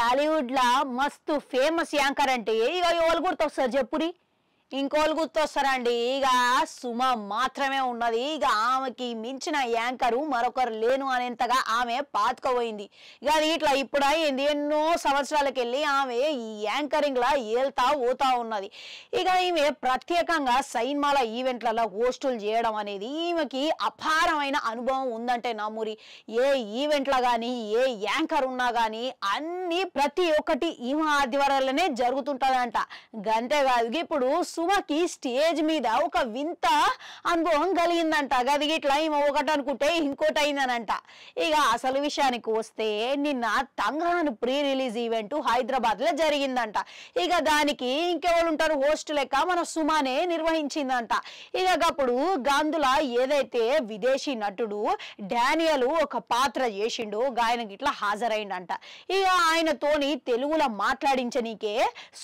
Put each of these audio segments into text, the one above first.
టాలీవుడ్ లా మస్తు famous anchor అంటే ఇక ఎవరు గుర్తొస్తారు చెప్పురి ఇంకోళ్ళు గుర్తొస్తారండి ఇక సుమ మాత్రమే ఉన్నది ఇక ఆమెకి మించిన యాంకరు మరొకరు లేను అనేంతగా ఆమె పాతుకపోయింది ఇక అది ఇట్లా ఇప్పుడు అయింది ఎన్నో సంవత్సరాలకు వెళ్ళి ఆమె ఈ యాంకరింగ్లా ఏళ్తా పోతా ఉన్నది ఇక ఈమె ప్రత్యేకంగా సైన్మాల ఈవెంట్లలో హోస్టులు చేయడం అనేది ఈమెకి అపారమైన అనుభవం ఉందంటే నమ్మూరి ఏ ఈవెంట్లో కానీ ఏ యాంకర్ ఉన్నా కానీ అన్నీ ప్రతి ఒక్కటి ఈమె ఆధ్వర్యంలోనే జరుగుతుంటుందంట గంతేకాదు ఇప్పుడు సుమకి స్టేజ్ మీద ఒక వింత అనుభవం కలిగిందంట గది ఇట్లా ఈమె ఒకటి అనుకుంటే ఇంకోటి అయిందనంట ఇక అసలు విషయానికి వస్తే నిన్న తంగ్రాన్ ప్రీ రిలీజ్ ఈవెంట్ హైదరాబాద్ లో జరిగిందంట ఇక దానికి ఇంకెవరు ఉంటారు హోస్ట్ లెక్క మన సుమానే నిర్వహించిందంట ఇకప్పుడు గాంధుల ఏదైతే విదేశీ నటుడు డానియల్ ఒక పాత్ర చేసిండు గాయనకి ఇట్లా హాజరైండంట ఇక ఆయనతోని తెలుగులో మాట్లాడించనీకే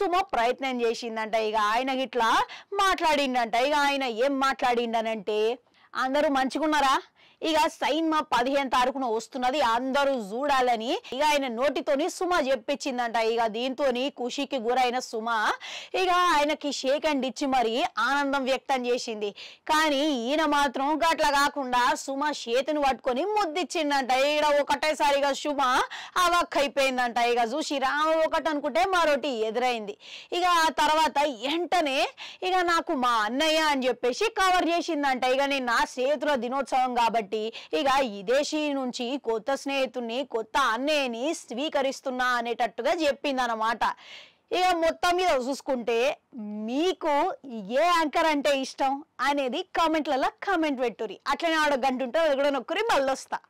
సుమ ప్రయత్నం చేసిందంట ఇక ఆయన గిట్ల మాట్లాడిండంట ఇక ఆయన ఏం మాట్లాడిండనంటే అందరూ మంచిగున్నారా ఇక సైన్ మా పదిహేను తారీఖున వస్తున్నది అందరూ చూడాలని ఇక ఆయన నోటితోని సుమ చెప్పించిందంట ఇక దీంతో ఖుషికి గురైన సుమ ఇక ఆయనకి షేక్ అండ్ ఇచ్చి మరి ఆనందం వ్యక్తం చేసింది కానీ ఈయన మాత్రం గట్లా కాకుండా సుమ చేతిని పట్టుకొని ముద్దిచ్చిందంట ఇక ఒకటేసారిగా సుమ అయిపోయిందంట ఇక చూసి రామ ఒకటి అనుకుంటే మరోటి ఎదురైంది ఇక ఆ తర్వాత వెంటనే ఇక నాకు మా అన్నయ్య అని చెప్పేసి కవర్ చేసిందంట ఇక నేను నా చేతుల దినోత్సవం కాబట్టి కాబట్టి ఇక విదేశీ నుంచి కొత్త స్నేహితుడిని కొత్త అన్నయ్యని స్వీకరిస్తున్నా అనేటట్టుగా చెప్పింది అనమాట ఇక మొత్తం మీద చూసుకుంటే మీకు ఏ యాంకర్ అంటే ఇష్టం అనేది కామెంట్లలో కామెంట్ పెట్టురి అట్లనే ఆడ గంటుంటే అది కూడా నొక్కురి మళ్ళొస్తా